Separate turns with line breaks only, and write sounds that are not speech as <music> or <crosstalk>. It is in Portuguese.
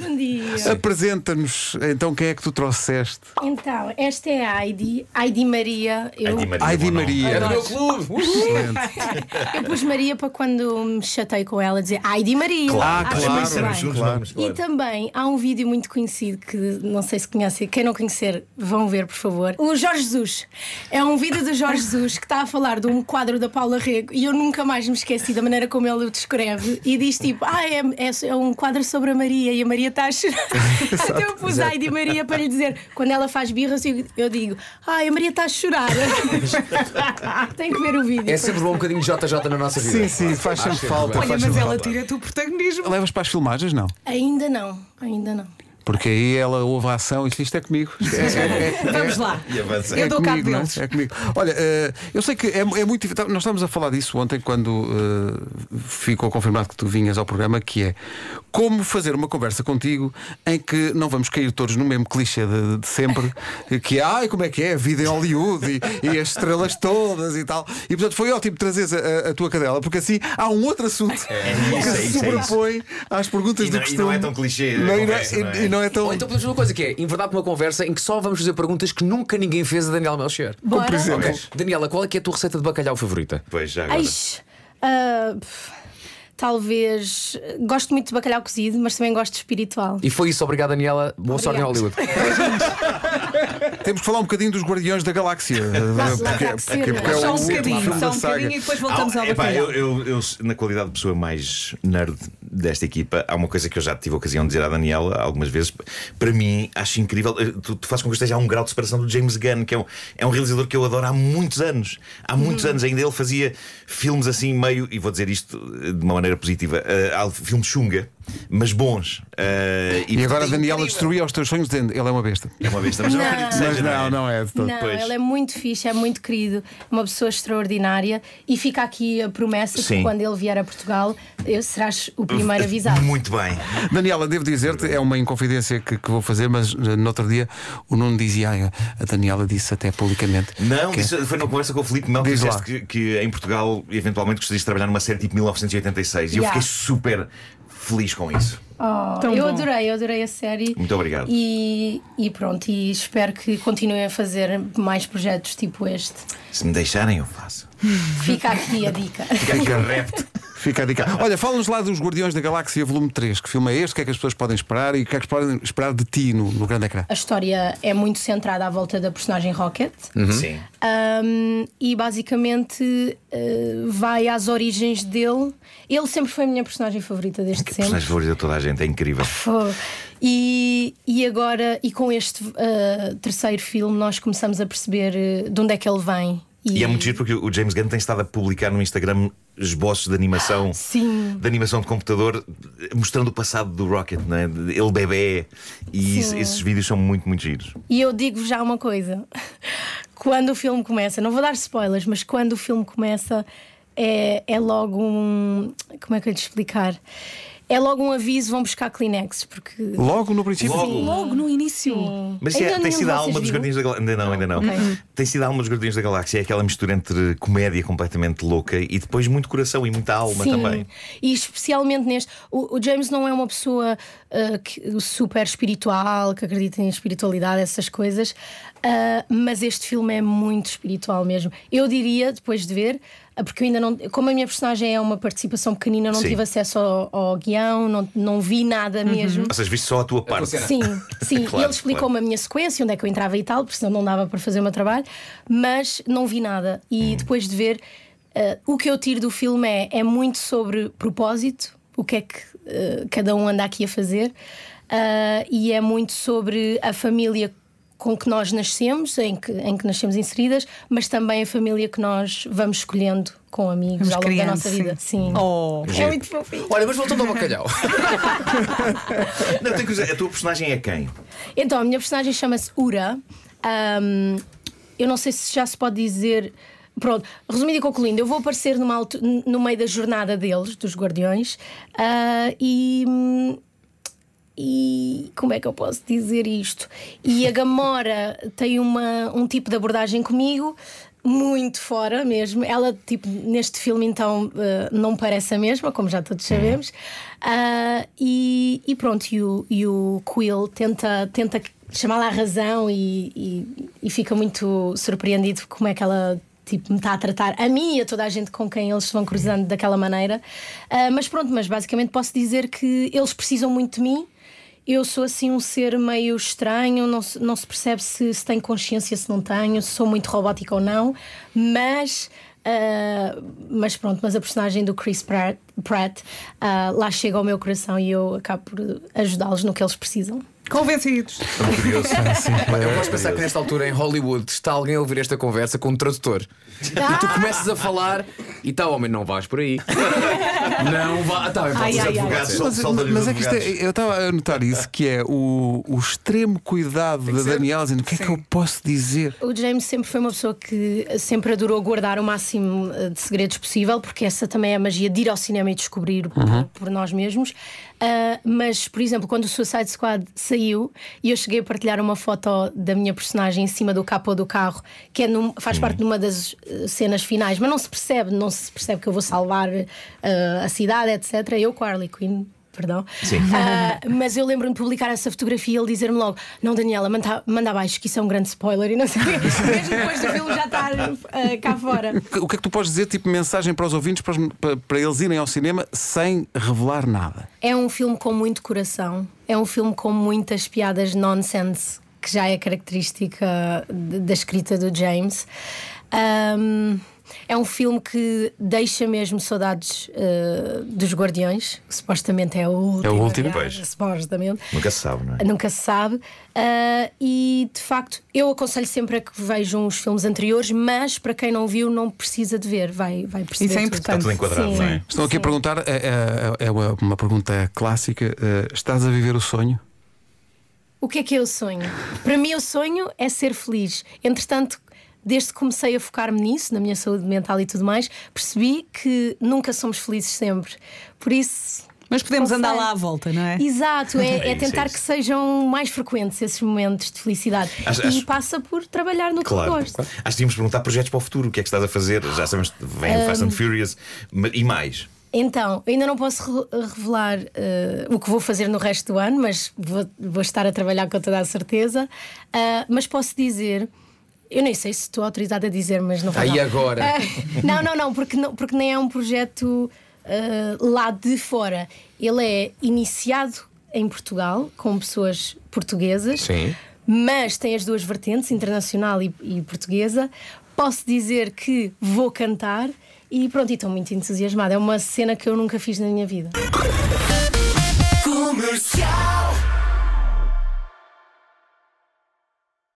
Bom dia.
Apresenta-nos então quem é que tu trouxeste.
Então, esta é a Heidi, Heidi Maria. Eu... Heidi Maria. Heidi Maria. Era do meu
clube.
<laughs>
eu pus Maria para quando me chatei com ela dizer Heidi Maria. Claro, ah, claro, claro, claro, E também há um vídeo muito conhecido que não sei se conhece, quem não conhecer, vão ver, por favor. O Jorge Jesus. É um vídeo do Jorge Jesus que está a falar de um quadro da Paula Rego e eu nunca mais me esqueci da maneira como ele o descreve e diz tipo, ah, é, é, é um quadro sobre a Maria e a Maria está a chorar. Até eu pus de Maria para lhe dizer, quando ela faz birras, eu digo: Ai, a Maria está a chorar. <laughs> Tem que ver o vídeo. É sempre bom
um bocadinho de JJ na nossa vida. Sim, sim, faz sempre é falta. Olha, mas ela tira tu o protagonismo. Levas para as filmagens, não?
Ainda não, ainda não.
Porque aí ela ouve a ação e diz: Isto é comigo.
É, é, <laughs> Vamos lá. É.
É eu dou comigo, cabo deles.
É? é comigo. Olha, eh, eu sei que é, muito. Nós estávamos a falar disso ontem quando uh, ficou confirmado que tu vinhas ao programa, que é como fazer uma conversa contigo em que não vamos cair todos no mesmo clichê de, de sempre, <laughs> que ai, como é que é? A vida em Hollywood e, e, as estrelas todas e tal. E portanto foi ótimo trazer a, a tua cadela, porque assim há um outro assunto que se sobrepõe às perguntas e do não, do costume. E não é tão clichê. Não, conversa, não é? E não não é tão. Ou então podemos fazer uma coisa que é enverdar uma conversa em que só vamos fazer perguntas que nunca ninguém fez
a Daniela Melcher. Bom Por exemplo. Daniela, qual é, que é a tua receita de bacalhau favorita? Pois já agora.
Ah, talvez. Gosto muito de bacalhau cozido, mas também gosto de espiritual.
E foi isso, obrigado Daniela. Boa sorte em Hollywood. <laughs> Temos que falar um bocadinho dos Guardiões da Galáxia. <laughs> Porque, porque, porque é, é só um bocadinho, só um bocadinho e depois voltamos ah, ao epá, eu,
eu, eu, na qualidade de pessoa mais nerd desta equipa, há uma coisa que eu já tive a ocasião de dizer à Daniela algumas vezes. Para mim, acho incrível. Eh, tu, tu fazes com que esteja a um grau de separação do James Gunn, que é um, é um realizador que eu adoro há muitos anos. Há muitos hum. anos ainda ele fazia filmes assim, meio, e vou dizer isto eh, de uma maneira positiva, uh, filme chunga mas bons. Uh, e, e agora a Daniela destruía os teus sonhos dizendo ele é uma besta. É uma besta,
mas não, é não, é mas não, não é. Não, não ele é
muito fixe, é muito querido, é uma pessoa extraordinária e fica aqui a promessa Sim. que quando ele vier a Portugal eu serás o primeiro avisado. Muito
bem. Daniela, devo dizer-te, é uma inconfidência que, que, vou fazer, mas eh, no outro dia o Nuno dizia, a Daniela disse
até publicamente. Não, que, foi numa conversa com o Felipe, Mel que disseste que, que, em Portugal eventualmente gostarias de trabalhar numa série tipo 1986 e eu fiquei super feliz com isso.
Oh, eu bom. adorei, eu adorei a série. Muito obrigado. E, e, pronto, e espero que continuem a fazer mais projetos tipo este.
Se me deixarem, eu faço.
Fica aqui a dica. Fica
aqui a
repto. Fica a dica. <laughs> Olha, fala-nos lá dos Guardiões da Galáxia Volume 3. Que filme é este? O que é que as pessoas podem esperar e o que é que podem esperar de ti no, no grande ecrã?
A história é muito centrada à volta da personagem Rocket. Uhum. Sim. Um, e basicamente uh, vai às origens dele. Ele sempre foi a minha personagem favorita desde que sempre. Personagem
favorita de toda a gente, é incrível. <laughs>
E, e agora, e com este uh, terceiro filme, nós começamos a perceber uh, de onde é que ele vem. E... e é muito
giro porque o James Gunn tem estado a publicar no Instagram esboços de animação, <gasps> Sim. de animação de computador, mostrando o passado do Rocket, né? ele bebê. E isso, esses vídeos são muito, muito giros.
E eu digo já uma coisa: <laughs> quando o filme começa, não vou dar spoilers, mas quando o filme começa, é, é logo um. Como é que eu te explicar? é logo um aviso: vão buscar Kleenex. Porque... Logo
no princípio? Logo, Sim,
logo no início. Sim. Mas é, uhum. tem sido a alma dos Guardiões
da Galáxia. Ainda não, ainda não. Okay. Tem sido a alma dos Guardiões da Galáxia. É aquela mistura entre comédia completamente louca e depois muito coração e muita alma Sim. também.
E especialmente neste. O, o James não é uma pessoa uh, que, super espiritual, que acredita em espiritualidade, essas coisas. Uh, mas este filme é muito espiritual mesmo. Eu diria, depois de ver. É porque eu ainda não. Como a minha personagem é uma participação pequenina, não sim. tive acesso ao, ao, guião, não, não vi nada uhum. mesmo. Ou seja,
viste só a tua é parte. Sim, <laughs> sim. claro, ele explicou-me
claro. a minha sequência, onde é que eu entrava e tal, porque senão não dava para fazer o meu trabalho, mas não vi nada. E hum. depois de ver, uh, o que eu tiro do filme é, é muito sobre propósito, o que é que uh, cada um anda aqui a fazer. Uh, e é muito sobre a família com que nós nascemos, em que, em que nascemos inseridas, mas também a família que nós vamos escolhendo com amigos vamos ao longo da nossa vida. Sim. Oh, é muito
fofinho. Olha, mas voltando ao bacalhau. <laughs> Não, tem que usar. A tua personagem é quem?
Então, a minha personagem chama-se Ura. Um, eu não sei se já se pode dizer. Pronto, resumindo e concluindo, eu vou aparecer numa, no meio da jornada deles, dos Guardiões, uh, e hum, e como é que eu posso dizer isto? E a Gamora <laughs> tem uma, um tipo de abordagem comigo muito fora mesmo. Ela, tipo, neste filme, então, uh, não parece a mesma, como já todos sabemos. Uh, e, e, pronto, e o, e o Quill tenta, tenta chamá-la à razão e, e, e, fica muito surpreendido como é que ela. Tipo, me está a tratar a mim e a toda a gente com quem eles vão cruzando daquela maneira. Uh, mas pronto, mas basicamente posso dizer que eles precisam muito de mim eu sou assim um ser meio estranho, não se, não se percebe se, se tenho consciência, se não tenho, se sou muito robótica ou não, mas. Uh, mas pronto, mas a personagem do Chris Pratt, Pratt uh, lá chega ao meu coração e eu acabo por ajudá-los no que eles precisam. Convencidos.
Curioso. <laughs> Sim, Eu posso é pensar que nesta altura em Hollywood está alguém a ouvir esta conversa com um tradutor. E tu ah! começas a falar e tal, tá, homem, não vais por aí. <laughs>
Não vá. Tá, bem, então Mas, mas, é que isto é- eu
estava a notar isso, que é o, o extremo cuidado da Daniela dizendo o que é que eu posso dizer.
O James sempre foi uma pessoa que sempre adorou guardar o máximo eh, de segredos possível, porque essa também é a magia de ir ao cinema e descobrir por, uhum. por nós mesmos. Ah, mas, por exemplo, quando o Suicide Squad saiu, saiu e eu cheguei a partilhar uma foto da minha personagem em cima do capô do carro, que é num, faz parte de uma das eh, cenas finais, mas não se percebe, não se percebe que eu vou salvar uh, a cidade, etc. Eu com a Harley Quinn perdão. Sim. Uh, mas eu lembro-me de publicar essa fotografia e ele dizer-me logo: Não, Daniela, manda, manda abaixo, que isso é um grande spoiler e não sei o <laughs> Mesmo depois do filme já estar uh, cá fora.
O que, é que tu podes dizer, tipo, mensagem para os ouvintes, para, para, para eles irem ao cinema sem revelar nada?
É um filme com muito coração, é um filme com muitas piadas nonsense, que já é característica da escrita do James. Um, é um filme que deixa mesmo saudades uh, dos Guardiões, supostamente é o último. É o último, pois. Supostamente.
Nunca se sabe, não é?
Nunca se sabe. Uh, e de facto, eu aconselho sempre a que vejam os filmes anteriores, mas para quem não viu, não precisa de ver, vai, vai perceber. Isso é importante. Está tudo enquadrado, Sim. não é? Estão aqui Sim. a perguntar,
é, é, é, uma pergunta clássica: uh, estás a viver o sonho?
O que é que é o sonho? Para mim, o sonho é ser feliz. Entretanto, desde que comecei a focar-me nisso, na minha saúde mental e tudo mais, percebi que nunca somos felizes sempre. Por isso. Mas podemos andar lá à volta, não é? Exato, é, <laughs> é, é, é tentar que sejam mais frequentes esses momentos de felicidade. Acho, e acho... passa por trabalhar no claro, que gosto.
Claro. Acho que íamos perguntar projetos para o futuro, o que é que estás a fazer? Já sabemos, vem um... Fast and hum. Furious e mais.
Então, ainda não posso revelar uh, o que vou fazer no resto do ano, mas vou, vou estar a trabalhar com toda a certeza. Uh, mas posso dizer eu nem sei se estou autorizada a dizer, mas não faz tá Aí agora. Uh, não, não, não porque, não, porque nem é um projeto uh, lá de fora. Ele é iniciado em Portugal, com pessoas portuguesas, Sim. mas tem as duas vertentes, internacional e, e portuguesa. Posso dizer que vou cantar e pronto, estou muito entusiasmada. É uma cena que eu nunca fiz na minha vida. Comercial.